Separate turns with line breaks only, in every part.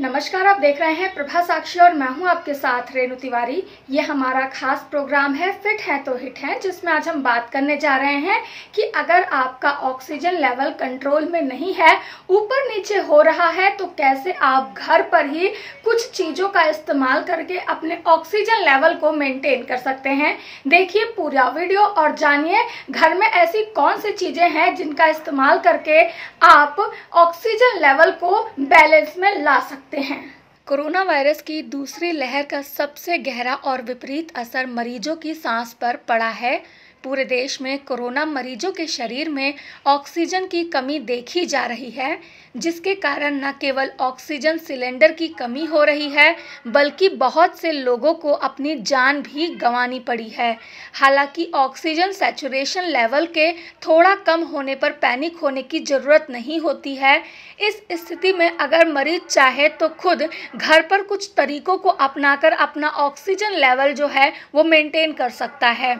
नमस्कार आप देख रहे हैं प्रभा साक्षी और मैं हूं आपके साथ रेणु तिवारी ये हमारा खास प्रोग्राम है फिट है तो हिट है जिसमें आज हम बात करने जा रहे हैं कि अगर आपका ऑक्सीजन लेवल कंट्रोल में नहीं है ऊपर नीचे हो रहा है तो कैसे आप घर पर ही कुछ चीज़ों का इस्तेमाल करके अपने ऑक्सीजन लेवल को मेंटेन कर सकते हैं देखिए पूरा वीडियो और जानिए घर में ऐसी कौन सी चीज़ें हैं जिनका इस्तेमाल करके आप ऑक्सीजन लेवल को बैलेंस में ला सकते सकते हैं कोरोना वायरस की दूसरी लहर का सबसे गहरा और विपरीत असर मरीजों की सांस पर पड़ा है पूरे देश में कोरोना मरीजों के शरीर में ऑक्सीजन की कमी देखी जा रही है जिसके कारण न केवल ऑक्सीजन सिलेंडर की कमी हो रही है बल्कि बहुत से लोगों को अपनी जान भी गंवानी पड़ी है हालांकि ऑक्सीजन सेचुरेशन लेवल के थोड़ा कम होने पर पैनिक होने की ज़रूरत नहीं होती है इस स्थिति में अगर मरीज चाहे तो खुद घर पर कुछ तरीकों को अपनाकर अपना ऑक्सीजन लेवल जो है वो मेंटेन कर सकता है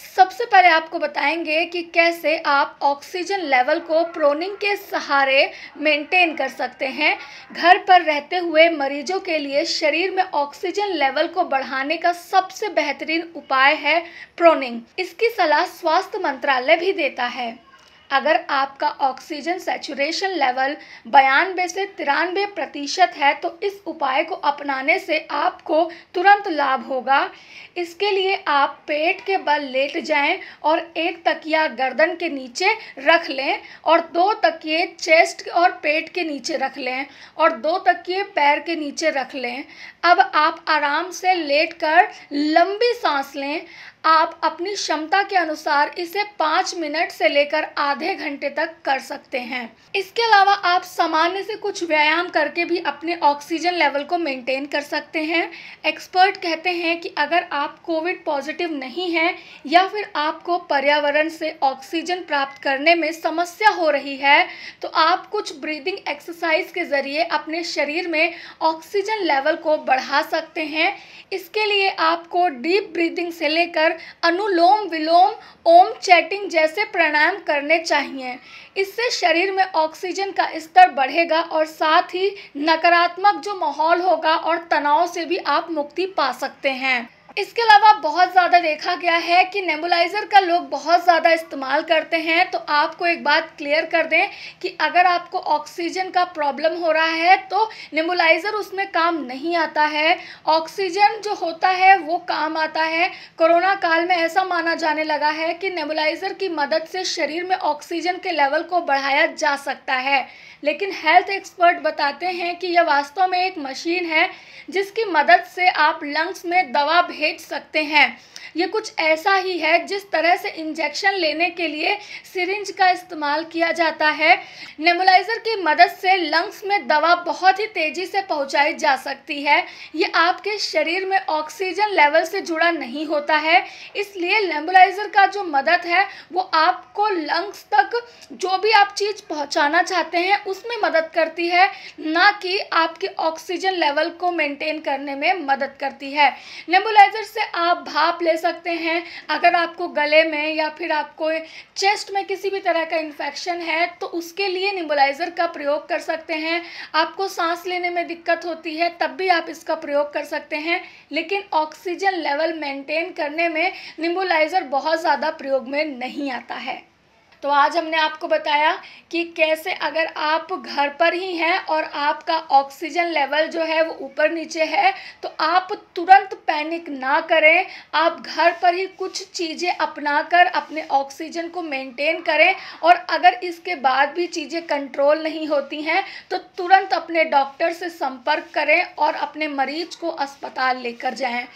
सबसे पहले आपको बताएंगे कि कैसे आप ऑक्सीजन लेवल को प्रोनिंग के सहारे मेंटेन कर सकते हैं घर पर रहते हुए मरीजों के लिए शरीर में ऑक्सीजन लेवल को बढ़ाने का सबसे बेहतरीन उपाय है प्रोनिंग इसकी सलाह स्वास्थ्य मंत्रालय भी देता है अगर आपका ऑक्सीजन सेचुरेशन लेवल बयानबे से तिरानवे प्रतिशत है तो इस उपाय को अपनाने से आपको तुरंत लाभ होगा इसके लिए आप पेट के बल लेट जाएं और एक तकिया गर्दन के नीचे रख लें और दो तकिए चेस्ट और पेट के नीचे रख लें और दो तकिए पैर के नीचे रख लें अब आप आराम से लेट कर लंबी सांस लें आप अपनी क्षमता के अनुसार इसे पाँच मिनट से लेकर आधे घंटे तक कर सकते हैं इसके अलावा आप सामान्य से कुछ व्यायाम करके भी अपने ऑक्सीजन लेवल को मेंटेन कर सकते हैं एक्सपर्ट कहते हैं कि अगर आप कोविड पॉजिटिव नहीं हैं या फिर आपको पर्यावरण से ऑक्सीजन प्राप्त करने में समस्या हो रही है तो आप कुछ ब्रीदिंग एक्सरसाइज के ज़रिए अपने शरीर में ऑक्सीजन लेवल को बढ़ा सकते हैं इसके लिए आपको डीप ब्रीदिंग से लेकर अनुलोम विलोम ओम चैटिंग जैसे प्राणायाम करने चाहिए इससे शरीर में ऑक्सीजन का स्तर बढ़ेगा और साथ ही नकारात्मक जो माहौल होगा और तनाव से भी आप मुक्ति पा सकते हैं इसके अलावा बहुत ज़्यादा देखा गया है कि नेबुलाइज़र का लोग बहुत ज़्यादा इस्तेमाल करते हैं तो आपको एक बात क्लियर कर दें कि अगर आपको ऑक्सीजन का प्रॉब्लम हो रहा है तो नेबुलाइज़र उसमें काम नहीं आता है ऑक्सीजन जो होता है वो काम आता है कोरोना काल में ऐसा माना जाने लगा है कि नेबुलाइज़र की मदद से शरीर में ऑक्सीजन के लेवल को बढ़ाया जा सकता है लेकिन हेल्थ एक्सपर्ट बताते हैं कि यह वास्तव में एक मशीन है जिसकी मदद से आप लंग्स में दवा भेज सकते हैं ये कुछ ऐसा ही है जिस तरह से इंजेक्शन लेने के लिए सिरिंज का इस्तेमाल किया जाता है नेबुलाइज़र की मदद से लंग्स में दवा बहुत ही तेज़ी से पहुंचाई जा सकती है ये आपके शरीर में ऑक्सीजन लेवल से जुड़ा नहीं होता है इसलिए नेबुलाइज़र का जो मदद है वो आपको लंग्स तक जो भी आप चीज़ पहुंचाना चाहते हैं उसमें मदद करती है ना कि आपके ऑक्सीजन लेवल को मेंटेन करने में मदद करती है नेबुलाइजर मॉइस्चराइज़र से आप भाप ले सकते हैं अगर आपको गले में या फिर आपको चेस्ट में किसी भी तरह का इन्फेक्शन है तो उसके लिए निम्बुलाइज़र का प्रयोग कर सकते हैं आपको सांस लेने में दिक्कत होती है तब भी आप इसका प्रयोग कर सकते हैं लेकिन ऑक्सीजन लेवल मेंटेन करने में निम्बुलाइज़र बहुत ज़्यादा प्रयोग में नहीं आता है तो आज हमने आपको बताया कि कैसे अगर आप घर पर ही हैं और आपका ऑक्सीजन लेवल जो है वो ऊपर नीचे है तो आप तुरंत पैनिक ना करें आप घर पर ही कुछ चीज़ें अपनाकर अपने ऑक्सीजन को मेंटेन करें और अगर इसके बाद भी चीज़ें कंट्रोल नहीं होती हैं तो तुरंत अपने डॉक्टर से संपर्क करें और अपने मरीज को अस्पताल लेकर जाएँ